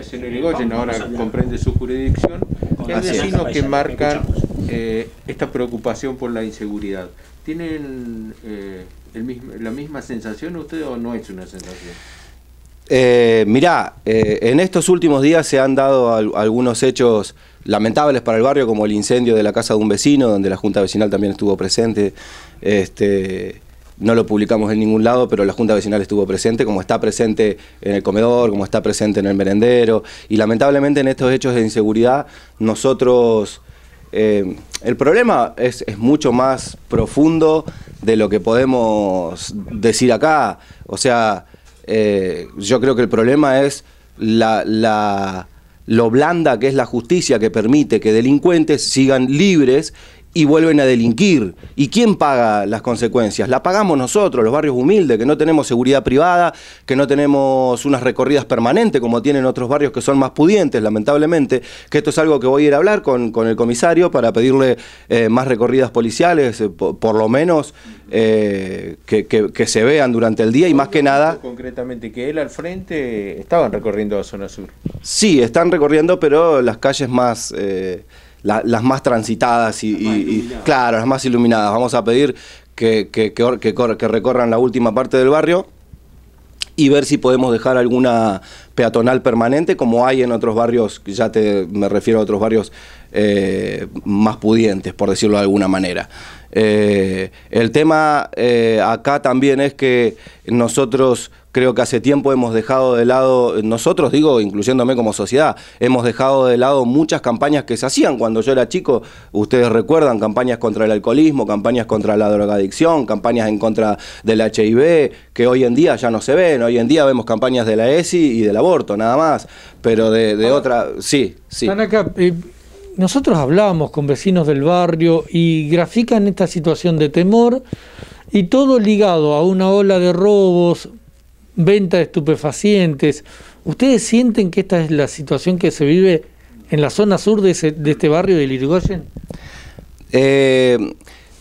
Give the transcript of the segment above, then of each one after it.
ampliación ahora comprende su jurisdicción, es el que marcan eh, esta preocupación por la inseguridad. ¿Tienen eh, la misma sensación ustedes o no es una sensación? Eh, mirá, eh, en estos últimos días se han dado algunos hechos lamentables para el barrio, como el incendio de la casa de un vecino, donde la Junta Vecinal también estuvo presente. Este, no lo publicamos en ningún lado, pero la Junta Vecinal estuvo presente, como está presente en el comedor, como está presente en el merendero. Y lamentablemente en estos hechos de inseguridad, nosotros... Eh, el problema es, mucho más profundo de lo que podemos decir acá. O sea, eh, yo creo que el problema es la, la, lo blanda que es la justicia que permite que delincuentes sigan libres y vuelven a delinquir. ¿Y quién paga las consecuencias? La pagamos nosotros, los barrios humildes, que no tenemos seguridad privada, que no tenemos unas recorridas permanentes como tienen otros barrios que son más pudientes, lamentablemente, que esto es algo que voy a ir a hablar con, el comisario para pedirle eh, más recorridas policiales, eh, por, lo menos eh, que, que, se vean durante el día y más que nada... Concretamente, que él al frente estaban recorriendo la zona sur. Sí, están recorriendo, pero las calles más las más transitadas y, claro, las más iluminadas. Vamos a pedir que, que, recorran la última parte del barrio y ver si podemos dejar alguna peatonal permanente, como hay en otros barrios, ya te, me refiero a otros barrios eh, más pudientes, por decirlo de alguna manera. Eh, el tema eh, acá también es que nosotros creo que hace tiempo hemos dejado de lado, nosotros digo, incluyéndome como sociedad, hemos dejado de lado muchas campañas que se hacían cuando yo era chico, ustedes recuerdan, campañas contra el alcoholismo, campañas contra la drogadicción, campañas en contra del HIV, que hoy en día ya no se ven, hoy en día vemos campañas de la ESI y del aborto, nada más, pero de, otra, sí, sí nosotros hablamos con vecinos del barrio y grafican esta situación de temor y todo ligado a una ola de robos, venta de estupefacientes. ¿Ustedes sienten que esta es la situación que se vive en la zona sur de, este barrio de Lirigoyen? Eh,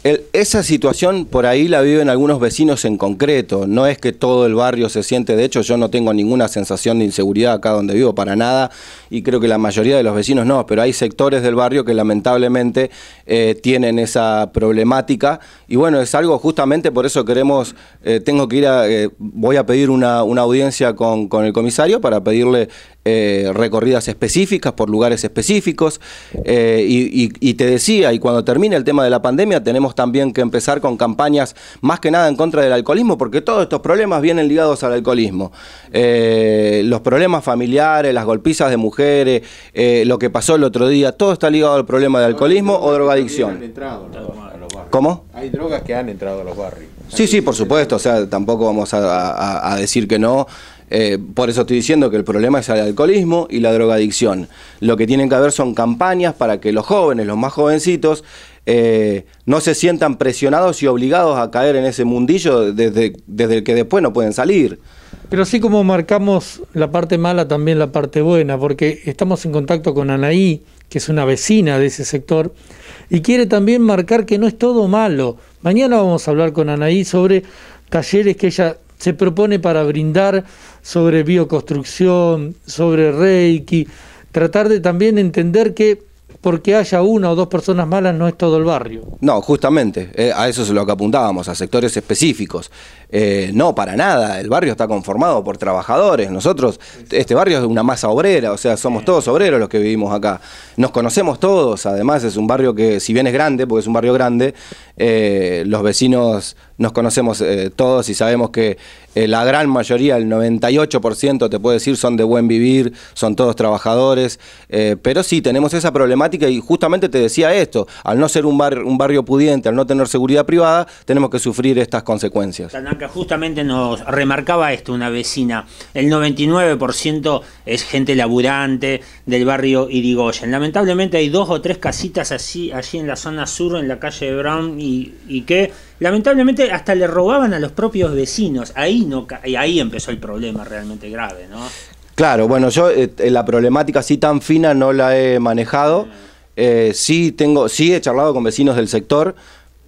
esa situación por ahí la viven algunos vecinos en concreto, no es que todo el barrio se siente, de hecho yo no tengo ninguna sensación de inseguridad acá donde vivo para nada y creo que la mayoría de los vecinos no, pero hay sectores del barrio que lamentablemente eh, tienen esa problemática y bueno, es algo justamente por eso queremos, eh, tengo que ir a, eh, voy a pedir una, audiencia con, el comisario para pedirle recorridas específicas por lugares específicos. y, y, te decía, y cuando termine el tema de la pandemia, tenemos también que empezar con campañas más que nada en contra del alcoholismo, porque todos estos problemas vienen ligados al alcoholismo. Eh, los problemas familiares, las golpizas de mujeres, eh, lo que pasó el otro día, todo está ligado al problema de alcoholismo o drogadicción. ¿Cómo? Hay drogas que han entrado a los barrios. Sí, sí, por supuesto. O sea, tampoco vamos a decir que no. Eh, por eso estoy diciendo que el problema es el alcoholismo y la drogadicción. Lo que tienen que haber son campañas para que los jóvenes, los más jovencitos, eh, no se sientan presionados y obligados a caer en ese mundillo desde, desde el que después no pueden salir. Pero así como marcamos la parte mala, también la parte buena, porque estamos en contacto con Anaí, que es una vecina de ese sector, y quiere también marcar que no es todo malo. Mañana vamos a hablar con Anaí sobre talleres que ella se propone para brindar sobre bioconstrucción, sobre Reiki, tratar de también entender que porque haya una o dos personas malas no es todo el barrio. No, justamente, eh, a eso es lo que apuntábamos, a sectores específicos. Eh, no, para nada, el barrio está conformado por trabajadores, nosotros, este barrio es una masa obrera, o sea, somos todos obreros los que vivimos acá, nos conocemos todos, además es un barrio que, si bien es grande, porque es un barrio grande, eh, los vecinos nos conocemos eh, todos y sabemos que eh, la gran mayoría, el 98% te puedo decir, son de buen vivir, son todos trabajadores, pero sí tenemos esa problemática y justamente te decía esto, al no ser un, bar, un barrio pudiente, al no tener seguridad privada, tenemos que sufrir estas consecuencias. justamente nos remarcaba esto una vecina, el 99% es gente laburante del barrio Irigoyen, lamentablemente hay dos o tres casitas así allí en la zona sur, en la calle de Brown y, que lamentablemente hasta le robaban a los propios vecinos. Ahí, no, ahí empezó el problema realmente grave, ¿no? Claro, bueno, yo eh, eh, la problemática así tan fina no la he manejado. Eh, tengo, sí he charlado con vecinos del sector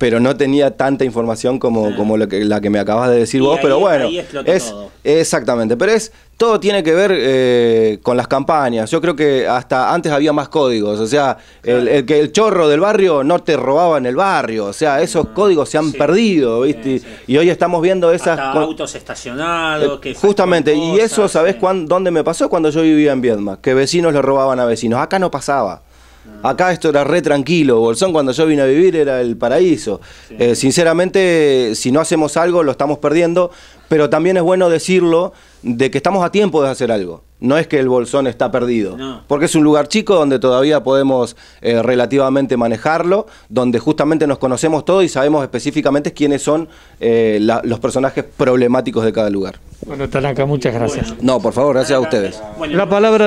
pero no tenía tanta información como, como la que me acabas de decir vos, pero bueno, es exactamente, pero es todo tiene que ver eh, con las campañas. Yo creo que hasta antes había más códigos, o sea, el, que el chorro del barrio no te robaba en el barrio, o sea, esos códigos se han perdido, ¿viste? Y hoy estamos viendo esas autos estacionados, eh, justamente y eso, ¿sabés cuándo dónde me pasó cuando yo vivía en Viedma? Que vecinos le robaban a vecinos, acá no pasaba. Acá esto era re tranquilo. Bolsón, cuando yo vine a vivir, era el paraíso. Eh, sinceramente, si no hacemos algo, lo estamos perdiendo. Pero también es bueno decirlo de que estamos a tiempo de hacer algo. No es que el Bolsón está perdido. Porque es un lugar chico donde todavía podemos eh, relativamente manejarlo, donde justamente nos conocemos todos y sabemos específicamente quiénes son eh, los personajes problemáticos de cada lugar. Bueno, Talanca, muchas gracias. No, por favor, gracias a ustedes. La palabra.